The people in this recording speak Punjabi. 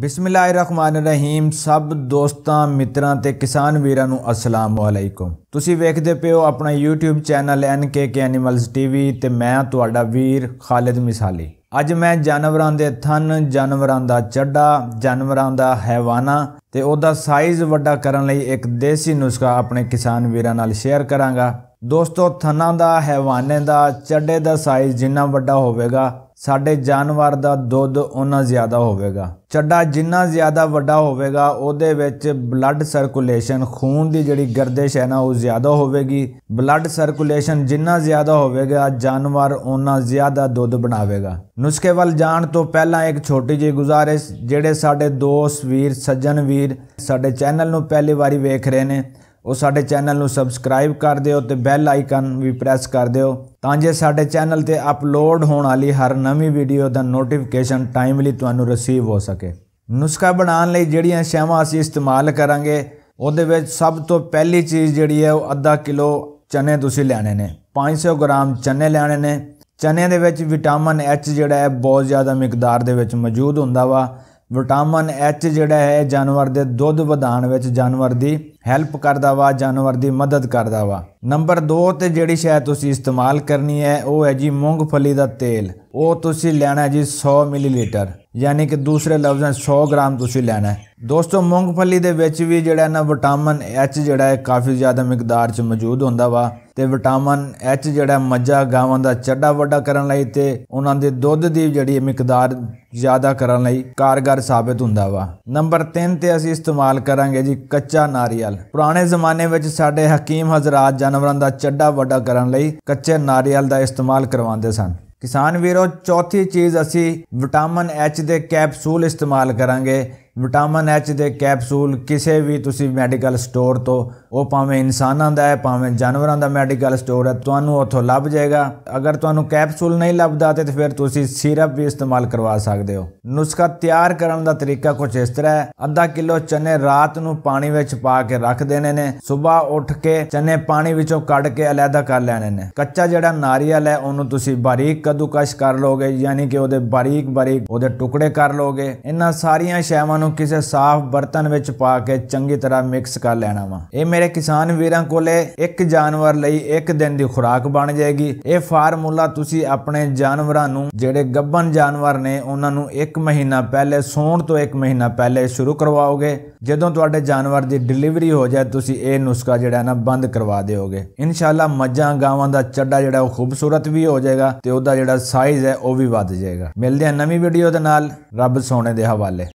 ਬਿਸਮਿਲ੍ਲਾਹਿਰਰਹਿਮਾਨਿਰਰਹੀਮ ਸਭ ਦੋਸਤਾਂ ਮਿੱਤਰਾਂ ਤੇ ਕਿਸਾਨ ਵੀਰਾਂ ਨੂੰ ਅਸਲਾਮ ਵਾਲੇਕੁਮ ਤੁਸੀਂ ਵੇਖਦੇ ਪਿਓ ਆਪਣਾ YouTube channel NKK Animals TV ਤੇ ਮੈਂ ਤੁਹਾਡਾ ਵੀਰ ਖਾਲਿਦ ਮਿਸਾਲੀ ਅੱਜ ਮੈਂ ਜਾਨਵਰਾਂ ਦੇ ਥਨ ਜਾਨਵਰਾਂ ਦਾ ਚੱਡਾ ਜਾਨਵਰਾਂ ਦਾ ਹੈਵਾਨਾ ਤੇ ਉਹਦਾ ਸਾਈਜ਼ ਵੱਡਾ ਕਰਨ ਲਈ ਇੱਕ ਦੇਸੀ ਨੁਸਖਾ ਆਪਣੇ ਕਿਸਾਨ ਵੀਰਾਂ ਨਾਲ ਸ਼ੇਅਰ ਕਰਾਂਗਾ ਦੋਸਤੋ ਥਨਾਂ ਦਾ ਹੈਵਾਨੇ ਦਾ ਚੱਡੇ ਦਾ ਸਾਈਜ਼ ਜਿੰਨਾ ਵੱਡਾ ਹੋਵੇਗਾ ਸਾਡੇ ਜਾਨਵਰ ਦਾ ਦੁੱਧ ਉਹਨਾਂ ਜ਼ਿਆਦਾ ਹੋਵੇਗਾ ਚੱਡਾ ਜਿੰਨਾ ਜ਼ਿਆਦਾ ਵੱਡਾ ਹੋਵੇਗਾ ਉਹਦੇ ਵਿੱਚ ਬਲੱਡ ਸਰਕੂਲੇਸ਼ਨ ਖੂਨ ਦੀ ਜਿਹੜੀ ਗਰਦਿਸ਼ ਹੈ ਨਾ ਉਹ ਜ਼ਿਆਦਾ ਹੋਵੇਗੀ ਬਲੱਡ ਸਰਕੂਲੇਸ਼ਨ ਜਿੰਨਾ ਜ਼ਿਆਦਾ ਹੋਵੇਗਾ ਜਾਨਵਰ ਉਹਨਾਂ ਜ਼ਿਆਦਾ ਦੁੱਧ ਬਣਾਵੇਗਾ ਨੁਸਖੇ ਵੱਲ ਜਾਣ ਤੋਂ ਪਹਿਲਾਂ ਇੱਕ ਛੋਟੀ ਜਿਹੀ ਗੁਜ਼ਾਰਿਸ਼ ਜਿਹੜੇ ਸਾਡੇ ਦੋਸਤ ਵੀਰ ਸੱਜਣ ਵੀਰ ਸਾਡੇ ਚੈਨਲ ਨੂੰ ਪਹਿਲੀ ਵਾਰੀ ਵੇਖ ਰਹੇ ਨੇ ਉਹ ਸਾਡੇ ਚੈਨਲ ਨੂੰ ਸਬਸਕ੍ਰਾਈਬ ਕਰ ਦਿਓ ਤੇ ਬੈਲ ਆਈਕਨ ਵੀ ਪ੍ਰੈਸ ਕਰ ਦਿਓ ਤਾਂ ਜੇ ਸਾਡੇ ਚੈਨਲ ਤੇ ਅਪਲੋਡ ਹੋਣ ਵਾਲੀ ਹਰ ਨਵੀਂ ਵੀਡੀਓ ਦਾ ਨੋਟੀਫਿਕੇਸ਼ਨ ਟਾਈਮਲੀ ਤੁਹਾਨੂੰ ਰਿਸੀਵ ਹੋ ਸਕੇ ਨੁਸਖਾ ਬਣਾਉਣ ਲਈ ਜਿਹੜੀਆਂ ਸ਼ੈਵਾਂ ਅਸੀਂ ਇਸਤੇਮਾਲ ਕਰਾਂਗੇ ਉਹਦੇ ਵਿੱਚ ਸਭ ਤੋਂ ਪਹਿਲੀ ਚੀਜ਼ ਜਿਹੜੀ ਹੈ ਉਹ ਅੱਧਾ ਕਿਲੋ ਚਨੇ ਤੁਸੀਂ ਲੈਣੇ ਨੇ 500 ਗ੍ਰਾਮ ਚਨੇ ਲੈਣੇ ਨੇ ਚਨੇ ਦੇ ਵਿੱਚ ਵਿਟਾਮਿਨ ਐਚ ਜਿਹੜਾ ਹੈ ਬਹੁਤ ਜ਼ਿਆਦਾ ਮਿਕਦਾਰ ਦੇ ਵਿੱਚ ਮੌਜੂਦ ਹੁੰਦਾ ਵਾ ਵਿਟਾਮਿਨ ਐਚ ਜਿਹੜਾ ਹੈ ਜਾਨਵਰ ਦੇ ਦੁੱਧ ਵਧਾਣ ਵਿੱਚ ਜਾਨਵਰ ਦੀ ਹੈਲਪ ਕਰਦਾ ਵਾ ਜਾਨਵਰ ਦੀ ਮਦਦ ਕਰਦਾ ਵਾ ਨੰਬਰ 2 ਤੇ ਜਿਹੜੀ ਸ਼ੈ ਤੁਸੀਂ ਇਸਤੇਮਾਲ ਕਰਨੀ ਹੈ ਉਹ ਹੈ ਜੀ ਮੂੰਗਫਲੀ ਦਾ ਤੇਲ ਉਹ ਤੁਸੀਂ ਲੈਣਾ ਜੀ 100 ਮਿਲੀਲੀਟਰ ਯਾਨੀ ਕਿ ਦੂਸਰੇ ਲਫ਼ਜ਼ਾਂ 100 ਗ੍ਰਾਮ ਤੁਸੀਂ ਲੈਣਾ ਹੈ ਦੋਸਤੋ ਮੂੰਗਫਲੀ ਦੇ ਵਿੱਚ ਵੀ ਜਿਹੜਾ ਨਾ ਵਿਟਾਮਿਨ ਐਚ ਜਿਹੜਾ ਹੈ ਕਾਫੀ ਜ਼ਿਆਦਾ ਮਿਕਦਾਰ 'ਚ ਮੌਜੂਦ ਹੁੰਦਾ ਵਾ ਤੇ ਵਿਟਾਮਿਨ ਐਚ ਜਿਹੜਾ ਮੱਝਾਂ ਗਾਵਾਂ ਦਾ ਚੱਡਾ ਵੱਡਾ ਕਰਨ ਲਈ ਤੇ ਉਹਨਾਂ ਦੇ ਦੁੱਧ ਦੀ ਜਿਹੜੀ ਮਿਕਦਾਰ ਜ਼ਿਆਦਾ ਕਰਨ ਲਈ ਕਾਰਗਰ ਸਾਬਤ ਹੁੰਦਾ ਵਾ ਨੰਬਰ 3 ਤੇ ਅਸੀਂ ਇਸਤੇਮਾਲ ਕਰਾਂਗੇ ਜੀ ਕੱਚਾ ਨਾਰੀਅਲ ਨਾਰੀਅਲ ਪੁਰਾਣੇ ਜ਼ਮਾਨੇ ਵਿੱਚ ਸਾਡੇ ਹਕੀਮ ਹਜ਼ਰਤ ਜਾਨਵਰਾਂ ਦਾ ਚੱਡਾ ਵੱਡਾ ਕਰਨ ਲਈ ਕੱਚੇ ਨਾਰੀਅਲ ਦਾ ਇਸਤੇਮਾਲ ਕਰਵਾਉਂਦੇ ਸਨ ਕਿਸਾਨ ਵੀਰੋ ਚੌਥੀ ਚੀਜ਼ ਅਸੀਂ ਵਿਟਾਮਿਨ ਐਚ ਦੇ ਕੈਪਸੂਲ ਇਸਤੇਮਾਲ ਕਰਾਂਗੇ ਵਿਟਾਮਿਨ ਐਚ ਦੇ ਕੈਪਸੂਲ ਕਿਸੇ ਵੀ ਤੁਸੀਂ ਮੈਡੀਕਲ ਸਟੋਰ ਤੋਂ ਉਹ ਭਾਵੇਂ ਇਨਸਾਨਾਂ ਦਾ ਹੈ ਭਾਵੇਂ ਜਾਨਵਰਾਂ ਦਾ ਮੈਡੀਕਲ ਸਟੋਰ ਹੈ ਤੁਹਾਨੂੰ ਉੱਥੋਂ ਲੱਭ ਜਾਏਗਾ ਅਗਰ ਤੁਹਾਨੂੰ ਕੈਪਸੂਲ ਨਹੀਂ ਲੱਭਦਾ ਤੇ ਫਿਰ ਤੁਸੀਂ ਸਿਰਪ ਵੀ ਇਸਤੇਮਾਲ ਕਰਵਾ ਸਕਦੇ ਹੋ ਨੁਸਖਾ ਤਿਆਰ ਕਰਨ ਦਾ ਤਰੀਕਾ ਕੁਝ ਇਸ ਤਰ੍ਹਾਂ ਹੈ ਅੱਧਾ ਕਿਲੋ ਚਨੇ ਰਾਤ ਨੂੰ ਪਾਣੀ ਵਿੱਚ ਪਾ ਕੇ ਰੱਖ ਦੇਣੇ ਨੇ ਸਵੇਰ ਉੱਠ ਕੇ ਚਨੇ ਪਾਣੀ ਵਿੱਚੋਂ ਕੱਢ ਕੇ ਅਲੱਗਾ ਕਰ ਲੈਣੇ ਨੇ ਕੱਚਾ ਜਿਹੜਾ ਨਾਰੀਅਲ ਹੈ ਉਹਨੂੰ ਤੁਸੀਂ ਬਾਰੀਕ ਕਦੂਕਸ਼ ਕਰ ਲੋਗੇ ਯਾਨੀ ਕਿ ਉਹਦੇ ਬਾਰੀਕ ਬਾਰੀਕ ਉਹਦੇ ਟੁਕੜੇ ਕਰ ਲੋਗੇ ਇਹਨਾਂ ਸਾਰੀਆਂ ਸ਼ੈਵਾਂ ਨੂੰ ਕਿਸੇ ਸਾਫ਼ ਬਰਤਨ ਵਿੱਚ ਪਾ ਕੇ ਚੰਗੀ ਤਰ੍ਹਾਂ ਮਿਕਸ ਕਰ ਲੈਣਾ ਵਾ ਇਹ ਮੇਰੇ ਕਿਸਾਨ ਵੀਰਾਂ ਕੋਲੇ ਇੱਕ ਜਾਨਵਰ ਲਈ ਇੱਕ ਦਿਨ ਦੀ ਖੁਰਾਕ ਬਣ ਜਾਏਗੀ ਇਹ ਫਾਰਮੂਲਾ ਤੁਸੀਂ ਆਪਣੇ ਜਾਨਵਰਾਂ ਨੂੰ ਜਿਹੜੇ ਗੱਬਨ ਜਾਨਵਰ ਨੇ ਉਹਨਾਂ ਨੂੰ ਇੱਕ ਮਹੀਨਾ ਪਹਿਲੇ ਸੌਣ ਤੋਂ ਇੱਕ ਮਹੀਨਾ ਪਹਿਲੇ ਸ਼ੁਰੂ ਕਰਵਾਓਗੇ ਜਦੋਂ ਤੁਹਾਡੇ ਜਾਨਵਰ ਦੀ ਡਿਲੀਵਰੀ ਹੋ ਜਾਏ ਤੁਸੀਂ ਇਹ ਨੁਸਖਾ ਜਿਹੜਾ ਨਾ ਬੰਦ ਕਰਵਾ ਦਿਓਗੇ ਇਨਸ਼ਾਅੱਲਾ ਮੱਝਾਂ ਗਾਵਾਂ ਦਾ ਚੱਡਾ ਜਿਹੜਾ ਉਹ ਖੂਬਸੂਰਤ ਵੀ ਹੋ ਜਾਏਗਾ ਤੇ ਉਹਦਾ ਜਿਹੜਾ ਸਾਈਜ਼ ਹੈ ਉਹ ਵੀ ਵੱਧ ਜਾਏਗਾ ਮਿਲਦੇ ਆ ਨਵੀਂ ਵੀਡੀਓ ਦੇ ਨਾਲ ਰੱਬ ਸੋਹਣੇ ਦੇ ਹਵਾਲੇ